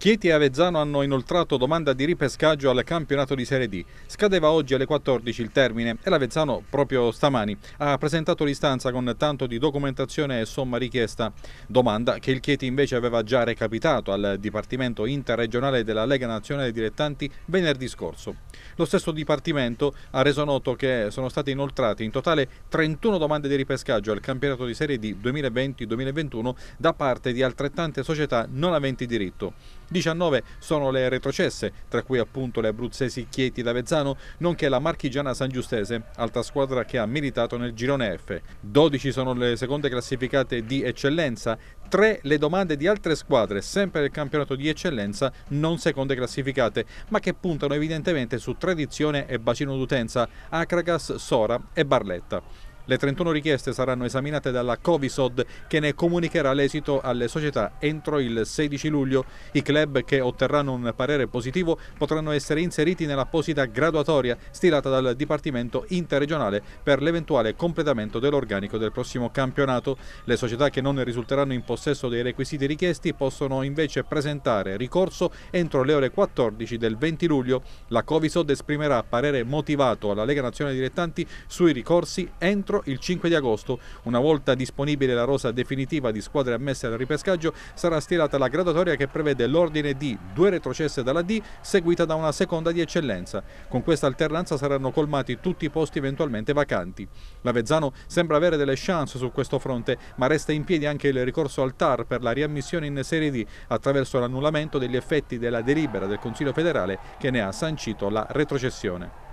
Chieti e Avezzano hanno inoltrato domanda di ripescaggio al campionato di Serie D. Scadeva oggi alle 14 il termine e l'Avezzano proprio stamani ha presentato l'istanza con tanto di documentazione e somma richiesta. Domanda che il Chieti invece aveva già recapitato al Dipartimento Interregionale della Lega Nazionale Dilettanti venerdì scorso. Lo stesso Dipartimento ha reso noto che sono state inoltrate in totale 31 domande di ripescaggio al campionato di Serie D 2020-2021 da parte di altrettante società non aventi diritto. 19 sono le retrocesse, tra cui appunto le abruzzesi Chieti d'Avezzano, nonché la marchigiana Sangiustese, altra squadra che ha militato nel girone F. 12 sono le seconde classificate di eccellenza, 3 le domande di altre squadre, sempre del campionato di eccellenza, non seconde classificate, ma che puntano evidentemente su tradizione e bacino d'utenza, Acragas, Sora e Barletta. Le 31 richieste saranno esaminate dalla Covisod che ne comunicherà l'esito alle società entro il 16 luglio. I club che otterranno un parere positivo potranno essere inseriti nell'apposita graduatoria stilata dal Dipartimento interregionale per l'eventuale completamento dell'organico del prossimo campionato. Le società che non risulteranno in possesso dei requisiti richiesti possono invece presentare ricorso entro le ore 14 del 20 luglio. La Covisod esprimerà parere motivato alla Lega Nazionale Dilettanti sui ricorsi entro Azzurro. Il 5 di agosto, una volta disponibile la rosa definitiva di squadre ammesse al ripescaggio, sarà stilata la graduatoria che prevede l'ordine di due retrocesse dalla D, seguita da una seconda di eccellenza. Con questa alternanza saranno colmati tutti i posti eventualmente vacanti. L'Avezzano sembra avere delle chance su questo fronte, ma resta in piedi anche il ricorso al TAR per la riammissione in Serie D attraverso l'annullamento degli effetti della delibera del Consiglio federale che ne ha sancito la retrocessione.